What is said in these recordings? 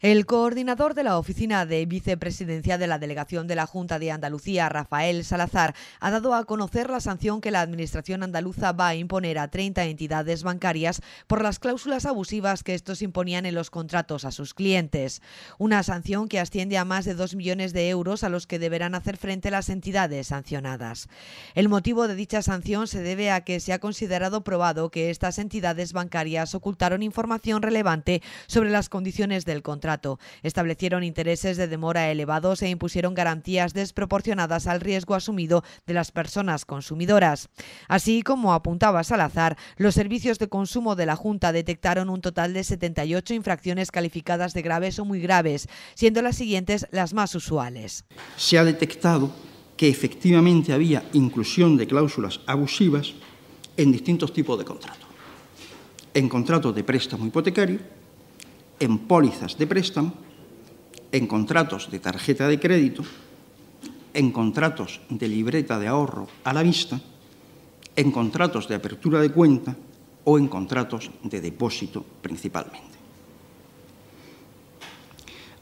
El coordinador de la oficina de vicepresidencia de la delegación de la Junta de Andalucía, Rafael Salazar, ha dado a conocer la sanción que la Administración andaluza va a imponer a 30 entidades bancarias por las cláusulas abusivas que estos imponían en los contratos a sus clientes. Una sanción que asciende a más de 2 millones de euros a los que deberán hacer frente las entidades sancionadas. El motivo de dicha sanción se debe a que se ha considerado probado que estas entidades bancarias ocultaron información relevante sobre las condiciones del contrato Establecieron intereses de demora elevados e impusieron garantías desproporcionadas al riesgo asumido de las personas consumidoras. Así como apuntaba Salazar, los servicios de consumo de la Junta detectaron un total de 78 infracciones calificadas de graves o muy graves, siendo las siguientes las más usuales. Se ha detectado que efectivamente había inclusión de cláusulas abusivas en distintos tipos de contratos. En contratos de préstamo hipotecario, en pólizas de préstamo, en contratos de tarjeta de crédito, en contratos de libreta de ahorro a la vista, en contratos de apertura de cuenta o en contratos de depósito principalmente.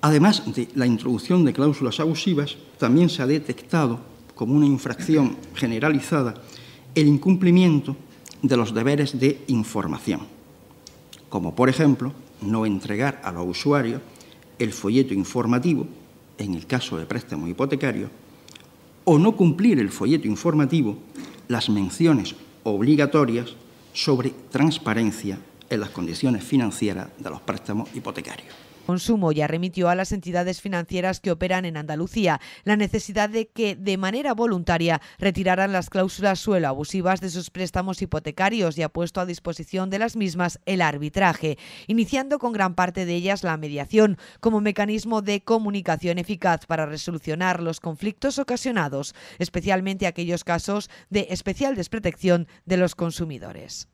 Además de la introducción de cláusulas abusivas, también se ha detectado como una infracción generalizada el incumplimiento de los deberes de información, como por ejemplo no entregar a los usuarios el folleto informativo, en el caso de préstamos hipotecarios, o no cumplir el folleto informativo las menciones obligatorias sobre transparencia en las condiciones financieras de los préstamos hipotecarios. Consumo ya remitió a las entidades financieras que operan en Andalucía la necesidad de que, de manera voluntaria, retiraran las cláusulas suelo abusivas de sus préstamos hipotecarios y ha puesto a disposición de las mismas el arbitraje, iniciando con gran parte de ellas la mediación como mecanismo de comunicación eficaz para resolucionar los conflictos ocasionados, especialmente aquellos casos de especial desprotección de los consumidores.